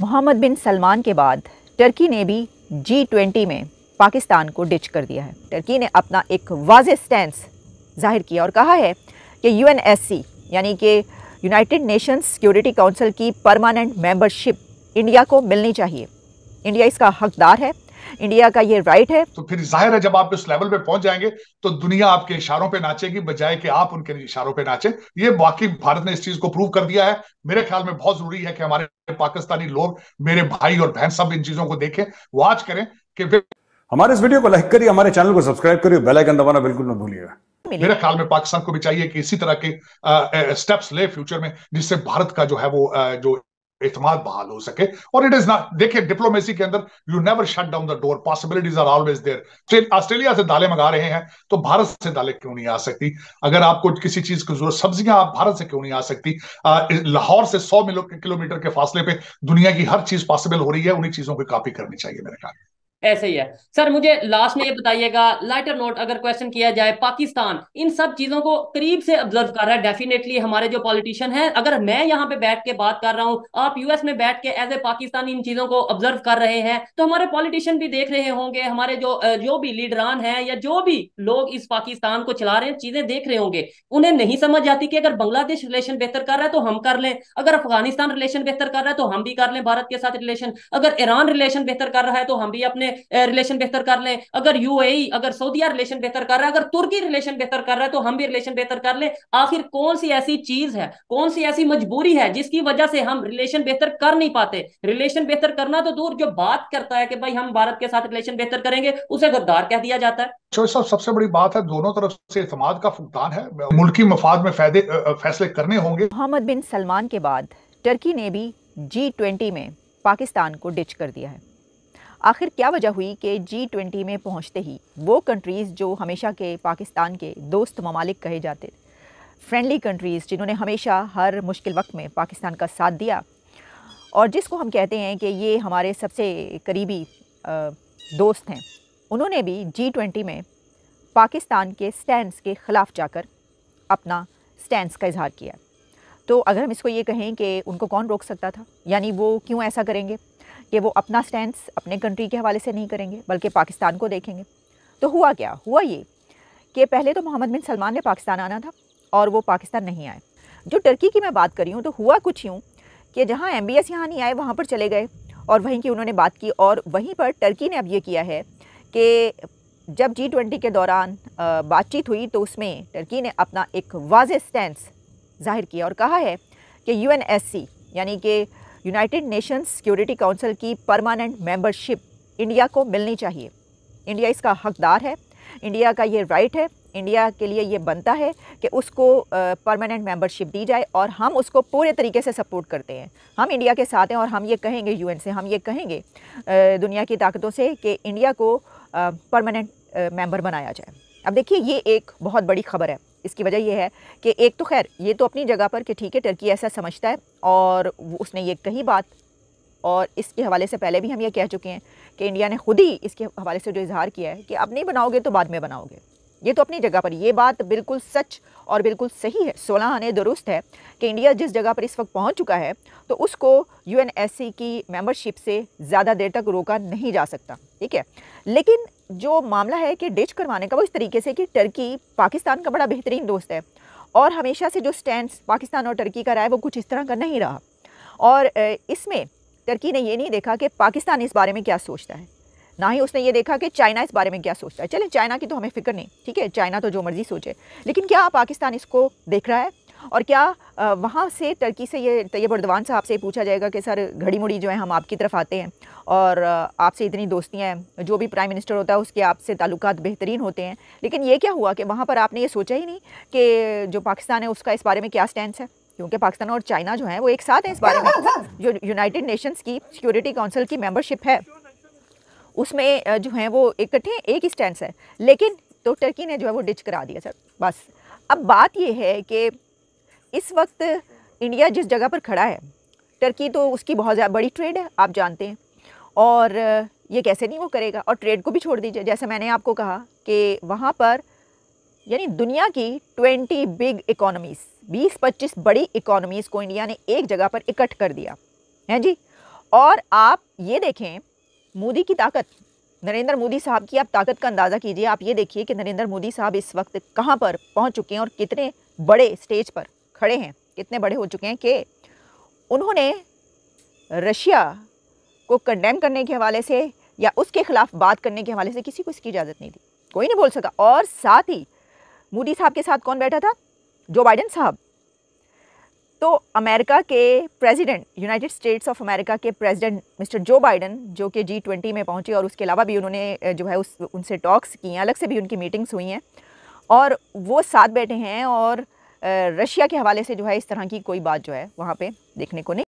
मोहम्मद बिन सलमान के बाद टर्की ने भी जी ट्वेंटी में पाकिस्तान को डिच कर दिया है टर्की ने अपना एक वाज स्टैंड जाहिर किया और कहा है कि यू यानी कि यूनाइटेड नेशंस सिक्योरिटी काउंसिल की परमानेंट मेंबरशिप इंडिया को मिलनी चाहिए इंडिया इसका हकदार है इंडिया का ये राइट है तो फिर जाहिर है जब आप इस लेवल पे पहुंच जाएंगे तो दुनिया आपके इशारों पे नाचेगी बजाय कि आप उनके इशारों पे नाचें ये बाकी भारत ने इस चीज को प्रूव कर दिया है मेरे ख्याल में बहुत जरूरी है कि हमारे पाकिस्तानी लोग मेरे भाई और बहन सब इन चीजों को देखें वॉच करें कि हमारे इस वीडियो को लाइक करिए हमारे चैनल को सब्सक्राइब करिए बेल आइकन दबाना बिल्कुल ना भूलिएगा मेरे ख्याल में पाकिस्तान को भी चाहिए कि इसी तरह के आ, आ, स्टेप्स ले फ्यूचर में जिससे भारत का जो है वो आ, जो एतमाद बहाल हो सके और इट इज नॉट देखिए डिप्लोमेसी के अंदर you never shut down the door possibilities are always there Australia से दालें मंगा रहे हैं तो भारत से दालें क्यों नहीं आ सकती अगर आपको किसी चीज की जरूरत सब्जियां आप भारत से क्यों नहीं आ सकती लाहौर से सौ किलोमीटर के फासले पे दुनिया की हर चीज पॉसिबल हो रही है उन्हीं चीजों की कापी करनी चाहिए मेरे ख्याल में ऐसे ही है सर मुझे लास्ट में ये बताइएगा लाइटर नोट अगर क्वेश्चन किया जाए पाकिस्तान इन सब चीजों को करीब से ऑब्जर्व कर रहा है डेफिनेटली हमारे जो पॉलिटिशियन हैं अगर मैं यहाँ पे बैठ के बात कर रहा हूँ आप यूएस में बैठ के एज ए पाकिस्तान इन चीजों को ऑब्जर्व कर रहे हैं तो हमारे पॉलिटिशियन भी देख रहे होंगे हमारे जो जो भी लीडरान है या जो भी लोग इस पाकिस्तान को चला रहे हैं चीजें देख रहे होंगे उन्हें नहीं समझ आती कि अगर बांग्लादेश रिलेशन बेहतर कर रहा है तो हम कर लें अगर अफगानिस्तान रिलेशन बेहतर कर रहा है तो हम भी कर लें भारत के साथ रिलेशन अगर ईरान रिलेशन बेहतर कर रहा है तो हम भी अपने रिलेशन बेहतर कर लें अगर यूएई e, अगर सऊदीया रिलेशन बेहतर कर रहा है अगर तुर्की रिलेशन बेहतर कर रहा है तो हम भी रिलेशन बेहतर कर लें आखिर कौन सी ऐसी चीज है कौन सी ऐसी मजबूरी है जिसकी वजह से हम रिलेशन बेहतर कर नहीं पाते रिलेशन बेहतर करना तो दूर जो बात करता है कि भाई हम भारत के साथ रिलेशन बेहतर करेंगे उसे गद्दार कह दिया जाता है अच्छा, साहब सबसे बड़ी बात है दोनों तरफ से इतमाद का फुकदान है मुल्की मफाद में फैदे फैसले करने होंगे मोहम्मद बिन सलमान के बाद टर्की ने भी जी ट्वेंटी में पाकिस्तान को डिच कर दिया है आखिर क्या वजह हुई कि जी ट्वेंटी में पहुँचते ही वो कंट्रीज़ जो हमेशा के पाकिस्तान के दोस्त ममालिक कहे जाते फ्रेंडली कंट्रीज़ जिन्होंने हमेशा हर मुश्किल वक्त में पाकिस्तान का साथ दिया और जिसको हम कहते हैं कि ये हमारे सबसे करीबी दोस्त हैं उन्होंने भी जी ट्वेंटी में पाकिस्तान के स्टैंड के ख़िलाफ़ जाकर अपना स्टैंड का इजहार किया तो अगर हम इसको ये कहें कि उनको कौन रोक सकता था यानी वो क्यों ऐसा करेंगे कि वो अपना स्टैंड अपने कंट्री के हवाले से नहीं करेंगे बल्कि पाकिस्तान को देखेंगे तो हुआ क्या हुआ ये कि पहले तो मोहम्मद बिन सलमान ने पाकिस्तान आना था और वो पाकिस्तान नहीं आए जो टर्की की मैं बात करी हूँ तो हुआ कुछ यूँ कि जहाँ एम बी एस यहाँ नहीं आए वहाँ पर चले गए और वहीं की उन्होंने बात की और वहीं पर टर्की ने अब ये किया है कि जब जी ट्वेंटी के दौरान बातचीत हुई तो उसमें टर्की ने अपना एक वाज स्टैंड जाहिर किया और कहा है कि यू एन एस सी यानी कि यूनाइटेड नेशंस सिक्योरिटी काउंसिल की परमानेंट मेंबरशिप इंडिया को मिलनी चाहिए इंडिया इसका हकदार है इंडिया का ये राइट है इंडिया के लिए ये बनता है कि उसको परमानेंट मेंबरशिप दी जाए और हम उसको पूरे तरीके से सपोर्ट करते हैं हम इंडिया के साथ हैं और हम ये कहेंगे यूएन से हम ये कहेंगे दुनिया की ताकतों से कि इंडिया को परमानेंट मेंबर बनाया जाए अब देखिए ये एक बहुत बड़ी खबर है इसकी वजह यह है कि एक तो खैर ये तो अपनी जगह पर कि ठीक है टर्की ऐसा समझता है और उसने ये कही बात और इसके हवाले से पहले भी हम ये कह चुके हैं कि इंडिया ने खुद ही इसके हवाले से जो इजहार किया है कि अब नहीं बनाओगे तो बाद में बनाओगे ये तो अपनी जगह पर ये बात बिल्कुल सच और बिल्कुल सही है सोलह आने दुरुस्त है कि इंडिया जिस जगह पर इस वक्त पहुंच चुका है तो उसको यू की मेंबरशिप से ज़्यादा देर तक रोका नहीं जा सकता ठीक है लेकिन जो मामला है कि डिच करवाने का वो इस तरीके से कि टर्की पाकिस्तान का बड़ा बेहतरीन दोस्त है और हमेशा से जो स्टैंड पाकिस्तान और टर्की का रहा है वो कुछ इस तरह का नहीं रहा और इसमें टर्की ने ये नहीं देखा कि पाकिस्तान इस बारे में क्या सोचता है ना ही उसने ये देखा कि चाइना इस बारे में क्या सोचता है चलें चाइना की तो हमें फिक्र नहीं ठीक है चाइना तो जो मर्ज़ी सोचे लेकिन क्या पाकिस्तान इसको देख रहा है और क्या वहाँ से टर्की से ये तैयब अर्दवान साहब से पूछा जाएगा कि सर घड़ी मुड़ी जो है हम आपकी तरफ आते हैं और आपसे इतनी दोस्तियाँ हैं जो भी प्राइम मिनिस्टर होता है उसके आपसे ताल्लुक बेहतरीन होते हैं लेकिन ये क्या हुआ कि वहाँ पर आपने ये सोचा ही नहीं कि जो पाकिस्तान है उसका इस बारे में क्या स्टैंड है क्योंकि पाकिस्तान और चाइना जो है वो एक साथ हैं इस बारे में जो यूनाइटेड नेशंस की सिक्योरिटी काउंसिल की मेंबरशिप है उसमें जो है वो इकट्ठे एक ही स्टैंड है लेकिन तो टर्की ने जो है वो डिच करा दिया सर बस अब बात ये है कि इस वक्त इंडिया जिस जगह पर खड़ा है टर्की तो उसकी बहुत ज़्यादा बड़ी ट्रेड है आप जानते हैं और ये कैसे नहीं वो करेगा और ट्रेड को भी छोड़ दीजिए जैसे मैंने आपको कहा कि वहाँ पर यानी दुनिया की 20 बिग इकोनॉमीज़ 20-25 बड़ी इकोनॉमीज़ को इंडिया ने एक जगह पर इकट्ठ कर दिया हैं जी और आप ये देखें मोदी की ताकत नरेंद्र मोदी साहब की आप ताकत का अंदाज़ा कीजिए आप ये देखिए कि नरेंद्र मोदी साहब इस वक्त कहाँ पर पहुँच चुके हैं और कितने बड़े स्टेज पर खड़े हैं कितने बड़े हो चुके हैं कि उन्होंने रशिया को कंडेम करने के हवाले से या उसके ख़िलाफ़ बात करने के हवाले से किसी को इसकी इजाज़त नहीं दी कोई नहीं बोल सका और साथ ही मोदी साहब के साथ कौन बैठा था जो बाइडन साहब तो अमेरिका के president United States of America के प्रेसिडेंट मिस्टर जो बाइडन जो कि जी ट्वेंटी में पहुंचे और उसके अलावा भी उन्होंने जो है उस उनसे टॉक्स किए हैं अलग से भी उनकी मीटिंग्स हुई हैं और वो साथ बैठे हैं और रशिया के हवाले से जो है इस तरह की कोई बात जो है वहाँ पर देखने को नहीं